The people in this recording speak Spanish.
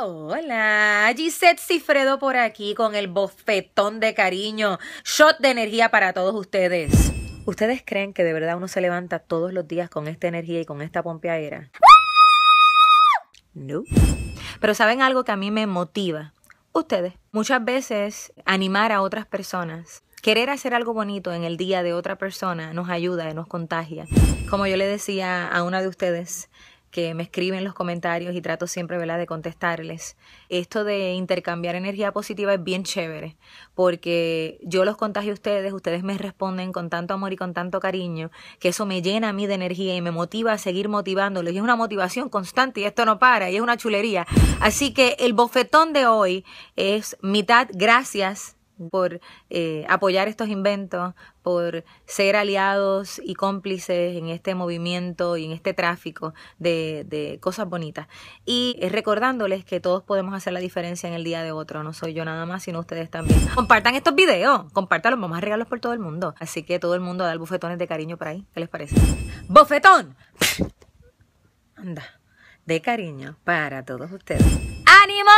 Hola, Gisette Cifredo por aquí con el bofetón de cariño, shot de energía para todos ustedes. ¿Ustedes creen que de verdad uno se levanta todos los días con esta energía y con esta pompeadera? No. Pero saben algo que a mí me motiva. Ustedes, muchas veces animar a otras personas Querer hacer algo bonito en el día de otra persona nos ayuda, y nos contagia. Como yo le decía a una de ustedes, que me escriben los comentarios y trato siempre de contestarles. Esto de intercambiar energía positiva es bien chévere, porque yo los contagio a ustedes, ustedes me responden con tanto amor y con tanto cariño, que eso me llena a mí de energía y me motiva a seguir motivándolos. Y es una motivación constante y esto no para, y es una chulería. Así que el bofetón de hoy es mitad gracias por eh, apoyar estos inventos, por ser aliados y cómplices en este movimiento y en este tráfico de, cosas bonitas. Y recordándoles que todos podemos hacer la diferencia en el día de otro, no soy yo nada más, sino ustedes también. Compartan estos videos, compártalos, vamos a regalos por todo el mundo. Así que todo el mundo a dar bufetones de cariño por ahí, ¿qué les parece? ¡Bofetón! Anda, de cariño para todos ustedes. ¡Ánimo!